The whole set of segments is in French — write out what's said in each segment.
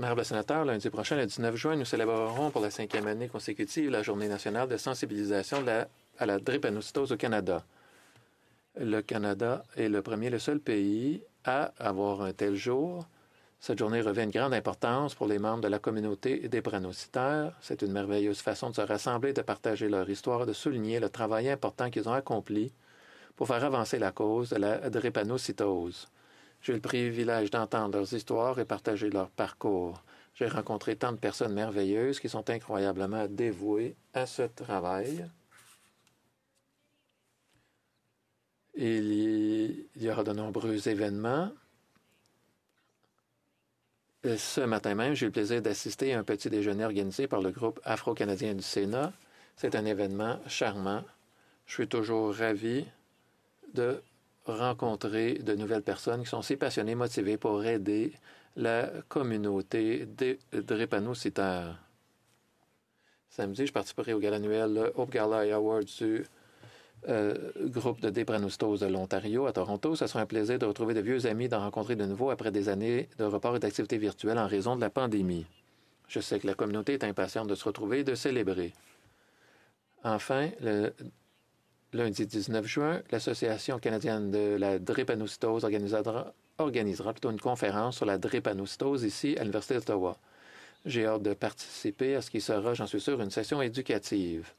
Madame le sénateur, lundi prochain, le 19 juin, nous célébrerons pour la cinquième année consécutive la Journée nationale de sensibilisation à la drépanocytose au Canada. Le Canada est le premier, et le seul pays à avoir un tel jour. Cette journée revêt une grande importance pour les membres de la communauté des pranocytaires. C'est une merveilleuse façon de se rassembler, de partager leur histoire, de souligner le travail important qu'ils ont accompli pour faire avancer la cause de la drépanocytose. J'ai le privilège d'entendre leurs histoires et partager leur parcours. J'ai rencontré tant de personnes merveilleuses qui sont incroyablement dévouées à ce travail. Il y aura de nombreux événements. ce matin même, j'ai eu le plaisir d'assister à un petit déjeuner organisé par le groupe Afro-Canadien du Sénat. C'est un événement charmant. Je suis toujours ravi de rencontrer de nouvelles personnes qui sont si passionnées, motivées pour aider la communauté des drépanocytaires. Samedi, je participerai au gala annuel Hope Gala Awards du euh, groupe de dépranocytose de l'Ontario à Toronto. Ce sera un plaisir de retrouver de vieux amis, d'en rencontrer de nouveaux après des années de report et d'activités virtuelles en raison de la pandémie. Je sais que la communauté est impatiente de se retrouver et de célébrer. Enfin, le lundi 19 juin, l'Association canadienne de la drépanocytose organisera, plutôt une conférence sur la drépanocytose ici à l'Université d'Ottawa. J'ai hâte de participer à ce qui sera, j'en suis sûr, une session éducative.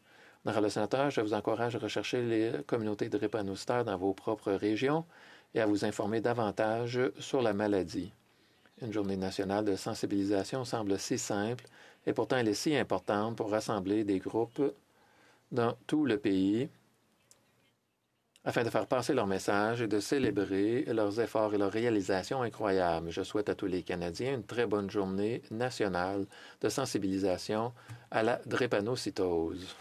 Dans le sénateur, je vous encourage à rechercher les communautés drépanocytaires dans vos propres régions et à vous informer davantage sur la maladie. Une journée nationale de sensibilisation semble si simple et pourtant elle est si importante pour rassembler des groupes dans tout le pays afin de faire passer leur message et de célébrer leurs efforts et leurs réalisations incroyables. Je souhaite à tous les Canadiens une très bonne journée nationale de sensibilisation à la drépanocytose.